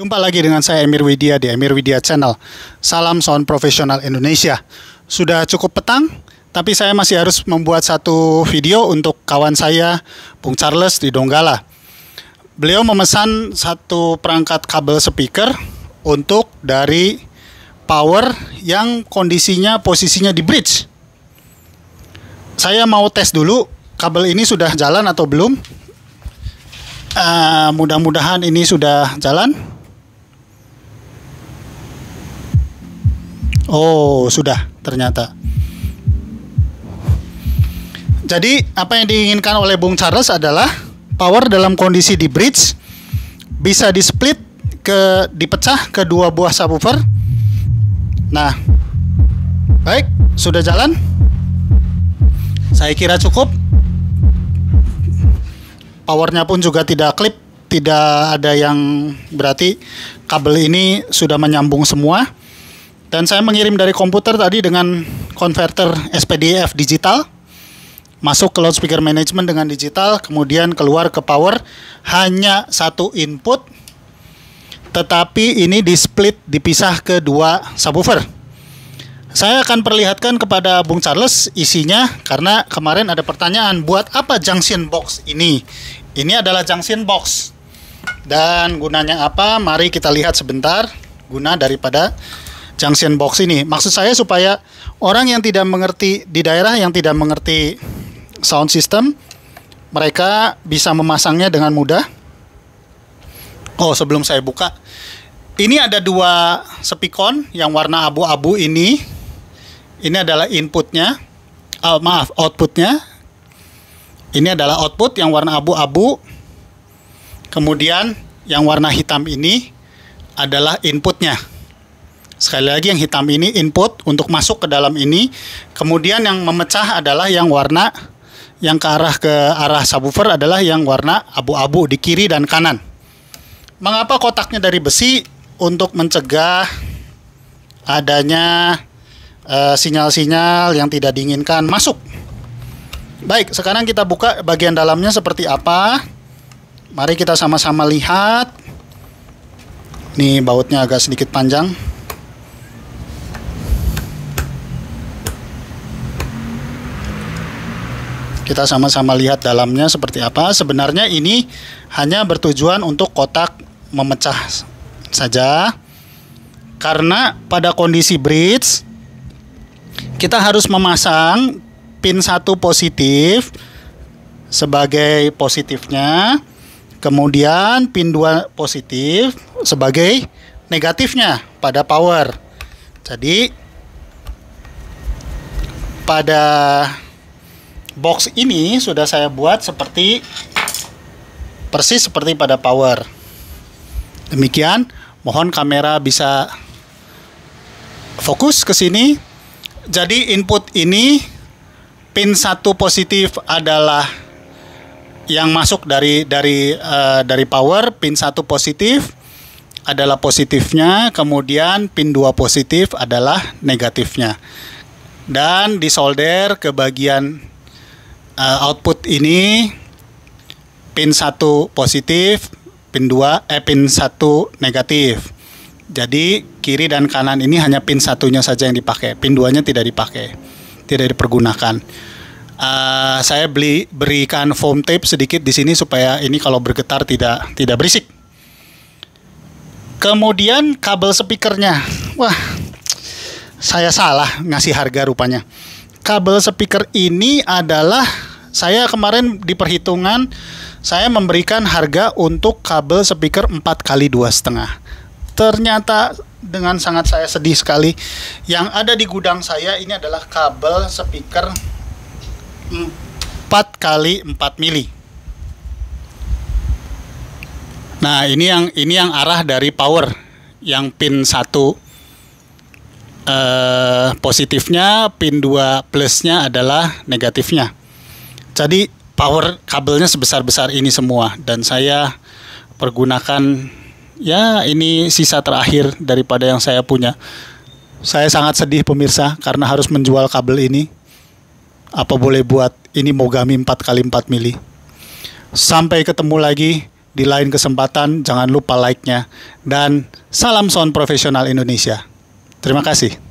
Jumpa lagi dengan saya Emir Widya di Emir Widya Channel. Salam Sound Profesional Indonesia. Sudah cukup petang, tapi saya masih harus membuat satu video untuk kawan saya, Bung Charles di Donggala. Beliau memesan satu perangkat kabel speaker untuk dari power yang kondisinya posisinya di bridge. Saya mau tes dulu kabel ini sudah jalan atau belum. Uh, mudah-mudahan ini sudah jalan Oh, sudah ternyata. Jadi, apa yang diinginkan oleh Bung Charles adalah power dalam kondisi di bridge bisa di split ke dipecah ke dua buah subwoofer. Nah, baik, sudah jalan. Saya kira cukup. Powernya pun juga tidak klip, tidak ada yang berarti kabel ini sudah menyambung semua. Dan saya mengirim dari komputer tadi dengan konverter SPDF digital masuk ke loudspeaker management dengan digital, kemudian keluar ke power, hanya satu input, tetapi ini di split, dipisah ke dua subwoofer. Saya akan perlihatkan kepada Bung Charles isinya, karena kemarin ada pertanyaan, buat apa junction box ini? Ini adalah junction box. Dan gunanya apa? Mari kita lihat sebentar, guna daripada junction box ini. Maksud saya supaya orang yang tidak mengerti di daerah yang tidak mengerti sound system mereka bisa memasangnya dengan mudah. Oh, sebelum saya buka, ini ada dua sepikon yang warna abu-abu ini. Ini adalah inputnya, oh, maaf outputnya. Ini adalah output yang warna abu-abu. Kemudian yang warna hitam ini adalah inputnya. Sekali lagi yang hitam ini input untuk masuk ke dalam ini. Kemudian yang memecah adalah yang warna yang ke arah ke arah subwoofer adalah yang warna abu-abu di kiri dan kanan. Mengapa kotaknya dari besi? Untuk mencegah adanya eh, sinyal-sinyal uh, yang tidak diinginkan masuk. Baik, sekarang kita buka bagian dalamnya seperti apa. Mari kita sama-sama lihat. Nih bautnya agak sedikit panjang. Kita sama-sama lihat dalamnya seperti apa. Sebenarnya ini hanya bertujuan untuk kotak memecah saja. Karena pada kondisi bridge kita harus memasang pin satu positif sebagai positifnya. Kemudian pin 2 positif sebagai negatifnya pada power. Jadi pada box ini sudah saya buat seperti persis seperti pada power demikian mohon kamera bisa fokus ke sini jadi input ini pin satu positif adalah yang masuk dari dari uh, dari power pin satu positif adalah positifnya kemudian pin 2 positif adalah negatifnya dan disolder ke bagian uh, output ini pin satu positif, pin dua eh pin satu negatif. Jadi kiri dan kanan ini hanya pin satunya saja yang dipakai, pin 2 tidak dipakai. Tidak dipergunakan. Uh, saya beli berikan foam tape sedikit di sini supaya ini kalau bergetar tidak tidak berisik. Kemudian kabel speakernya. Wah. Saya salah ngasih harga rupanya. Kabel speaker ini adalah saya kemarin di perhitungan saya memberikan harga untuk kabel speaker 4 kali dua setengah. Ternyata dengan sangat saya sedih sekali yang ada di gudang saya ini adalah kabel speaker 4 kali 4 mili. Nah, ini yang ini yang arah dari power yang pin 1 eh positifnya, pin 2 plusnya adalah negatifnya. Jadi power kabelnya sebesar-besar ini semua dan saya pergunakan ya ini sisa terakhir daripada yang saya punya. Saya sangat sedih pemirsa karena harus menjual kabel ini. Apa boleh buat ini Mogami 4 x 4 mili. Sampai ketemu lagi di lain kesempatan jangan lupa like-nya dan salam sound profesional Indonesia. Terima kasih.